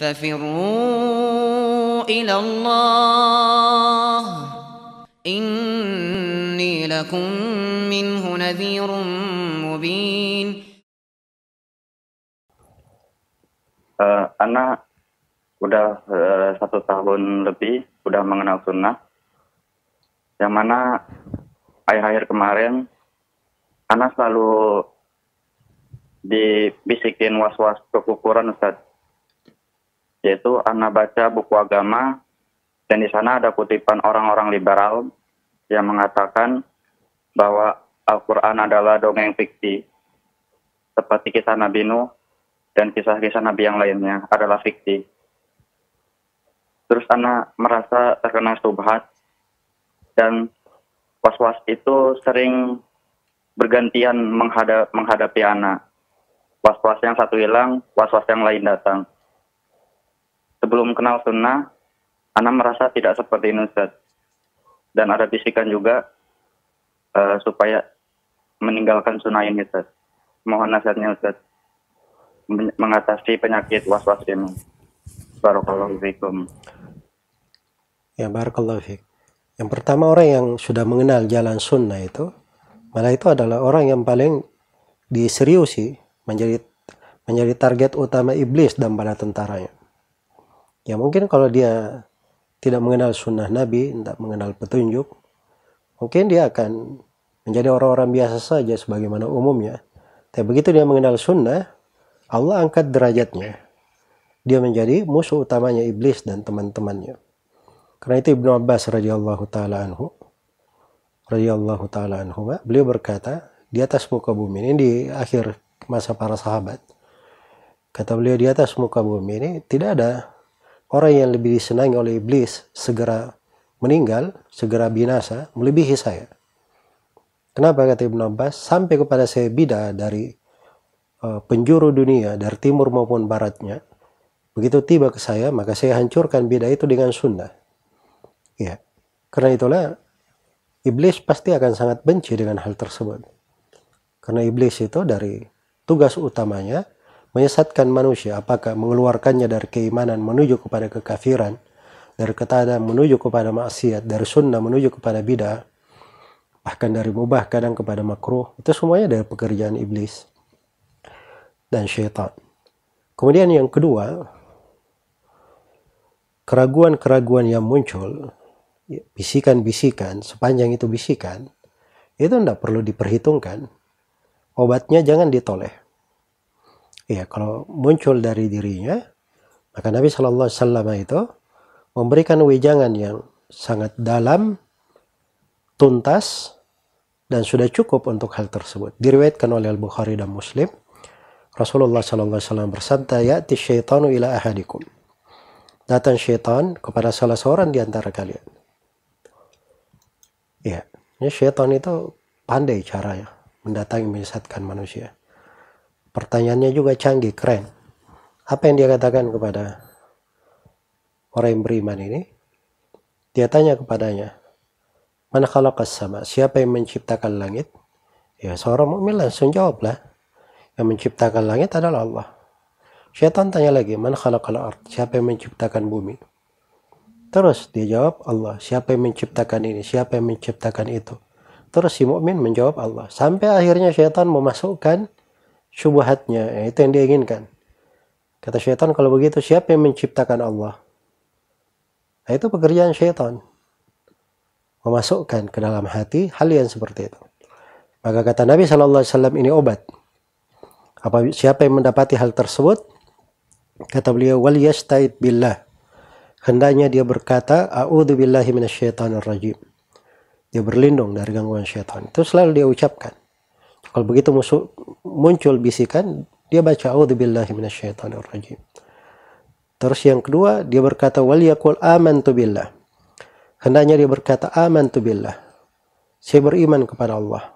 ففروا إلى الله إني لكم منه نذير مبين أنا eh, udah eh, satu tahun lebih udah mengenal sunnah yang mana akhir-akhir kemarin Ana selalu dibisikin was-was keukuran Ustadz yaitu anak baca buku agama dan di sana ada kutipan orang-orang liberal yang mengatakan bahwa Al-Quran adalah dongeng fiksi seperti kisah Nabi Nuh dan kisah-kisah Nabi yang lainnya adalah fiksi. Terus anak merasa terkena subhat dan was-was itu sering bergantian menghadap, menghadapi anak. Was-was yang satu hilang, was-was yang lain datang sebelum kenal sunnah, anak merasa tidak seperti ini Ustaz. Dan ada bisikan juga uh, supaya meninggalkan sunnah ini Ustaz. Mohon nasihatnya Ustaz mengatasi penyakit was-was ini. Barakallahu fiikum. Ya barakallahu fiik. Yang pertama orang yang sudah mengenal jalan sunnah itu malah itu adalah orang yang paling diseriusi menjadi menjadi target utama iblis dan bala tentaranya ya mungkin kalau dia tidak mengenal sunnah Nabi tidak mengenal petunjuk mungkin dia akan menjadi orang-orang biasa saja sebagaimana umumnya tapi begitu dia mengenal sunnah Allah angkat derajatnya dia menjadi musuh utamanya iblis dan teman-temannya karena itu Ibnu Abbas radhiyallahu taala anhu radhiyallahu taala anhu beliau berkata di atas muka bumi ini di akhir masa para sahabat kata beliau di atas muka bumi ini tidak ada orang yang lebih disenangi oleh iblis segera meninggal, segera binasa, melebihi saya. Kenapa kata Ibn Abbas? Sampai kepada saya bida dari uh, penjuru dunia, dari timur maupun baratnya. Begitu tiba ke saya, maka saya hancurkan bida itu dengan sunnah. Ya. Karena itulah, iblis pasti akan sangat benci dengan hal tersebut. Karena iblis itu dari tugas utamanya Menyesatkan manusia, apakah mengeluarkannya dari keimanan menuju kepada kekafiran, dari ketaatan menuju kepada maksiat, dari sunnah menuju kepada bidah, bahkan dari mubah kadang kepada makruh, itu semuanya dari pekerjaan iblis dan syaitan. Kemudian yang kedua, keraguan-keraguan yang muncul, bisikan-bisikan, sepanjang itu bisikan, itu tidak perlu diperhitungkan. Obatnya jangan ditoleh. Iya, kalau muncul dari dirinya maka Nabi Shallallahu Alaihi itu memberikan wejangan yang sangat dalam tuntas dan sudah cukup untuk hal tersebut diriwayatkan oleh Al Bukhari dan Muslim Rasulullah Shallallahu Alaihi Wasallam bersabda ya syaitanu ila ahadikum datang syaitan kepada salah seorang di antara kalian Iya, ini syaitan itu pandai caranya mendatangi menyesatkan manusia pertanyaannya juga canggih keren apa yang dia katakan kepada orang yang beriman ini dia tanya kepadanya mana kalau sama siapa yang menciptakan langit ya seorang mukmin langsung jawablah yang menciptakan langit adalah Allah syaitan tanya lagi mana kalau art siapa yang menciptakan bumi terus dia jawab Allah siapa yang menciptakan ini siapa yang menciptakan itu terus si mukmin menjawab Allah sampai akhirnya syaitan memasukkan syubhatnya. Ya, itu yang dia inginkan. Kata syaitan, kalau begitu siapa yang menciptakan Allah? Nah, itu pekerjaan syaitan. Memasukkan ke dalam hati hal yang seperti itu. Maka kata Nabi SAW ini obat. Apa, siapa yang mendapati hal tersebut? Kata beliau, wal yasta'id billah. Hendaknya dia berkata, a'udzu billahi minasyaitonir rajim. Dia berlindung dari gangguan syaitan. Itu selalu dia ucapkan. Kalau begitu musuh, muncul bisikan, dia baca auzubillahi minasyaitonirrajim. Terus yang kedua, dia berkata wal yaqul amantu billah. Hendaknya dia berkata amantu billah. Saya beriman kepada Allah.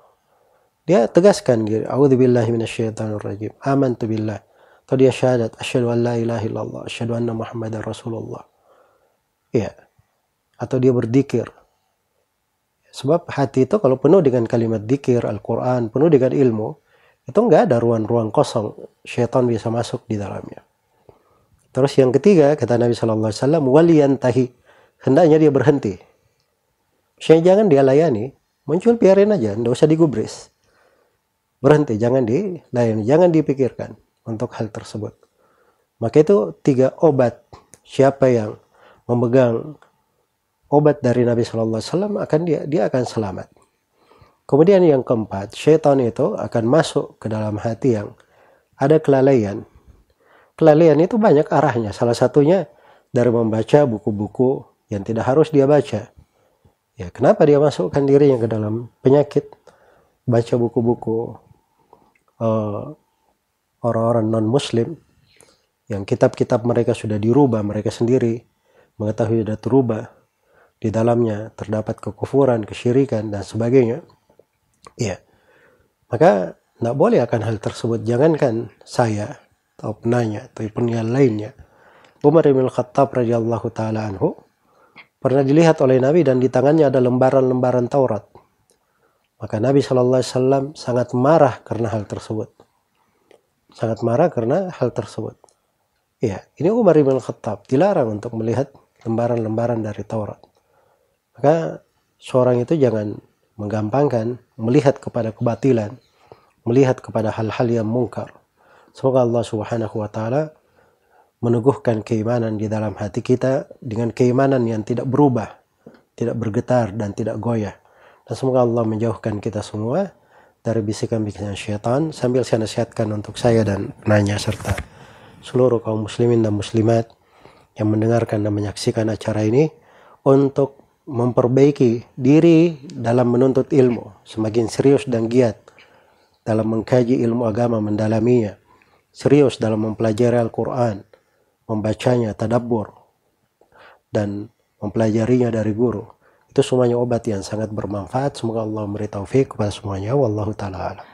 Dia tegaskan diri, auzubillahi minasyaitonirrajim. Amantu billah. Atau dia syahadat, asyhadu an la ilaha illallah, asyhadu anna muhammadar rasulullah. Iya. Atau dia berzikir, Sebab hati itu kalau penuh dengan kalimat dikir, Al-Quran, penuh dengan ilmu, itu enggak ada ruang-ruang kosong. Syaitan bisa masuk di dalamnya. Terus yang ketiga, kata Nabi SAW, Alaihi Wasallam, waliyantahi. Hendaknya dia berhenti. Saya jangan dia layani, muncul biarin aja, nggak usah digubris. Berhenti, jangan dilayani, jangan dipikirkan untuk hal tersebut. Maka itu tiga obat siapa yang memegang obat dari Nabi Shallallahu Alaihi Wasallam akan dia dia akan selamat. Kemudian yang keempat, setan itu akan masuk ke dalam hati yang ada kelalaian. Kelalaian itu banyak arahnya. Salah satunya dari membaca buku-buku yang tidak harus dia baca. Ya, kenapa dia masukkan dirinya ke dalam penyakit? Baca buku-buku uh, orang-orang non-muslim yang kitab-kitab mereka sudah dirubah mereka sendiri mengetahui sudah terubah di dalamnya terdapat kekufuran, kesyirikan dan sebagainya. Iya. Maka tidak boleh akan hal tersebut. Jangankan saya atau penanya atau yang lainnya. Umar bin Khattab radhiyallahu taala anhu pernah dilihat oleh Nabi dan di tangannya ada lembaran-lembaran Taurat. Maka Nabi Shallallahu Alaihi Wasallam sangat marah karena hal tersebut. Sangat marah karena hal tersebut. Ya, ini Umar bin Khattab dilarang untuk melihat lembaran-lembaran dari Taurat. Maka seorang itu jangan menggampangkan melihat kepada kebatilan, melihat kepada hal-hal yang mungkar. Semoga Allah Subhanahu wa taala meneguhkan keimanan di dalam hati kita dengan keimanan yang tidak berubah, tidak bergetar dan tidak goyah. Dan semoga Allah menjauhkan kita semua dari bisikan-bisikan syaitan sambil saya nasihatkan untuk saya dan nanya serta seluruh kaum muslimin dan muslimat yang mendengarkan dan menyaksikan acara ini untuk memperbaiki diri dalam menuntut ilmu, semakin serius dan giat dalam mengkaji ilmu agama mendalaminya, serius dalam mempelajari Al-Quran, membacanya, tadabur, dan mempelajarinya dari guru. Itu semuanya obat yang sangat bermanfaat. Semoga Allah memberi taufik kepada semuanya. Wallahu ta'ala alam.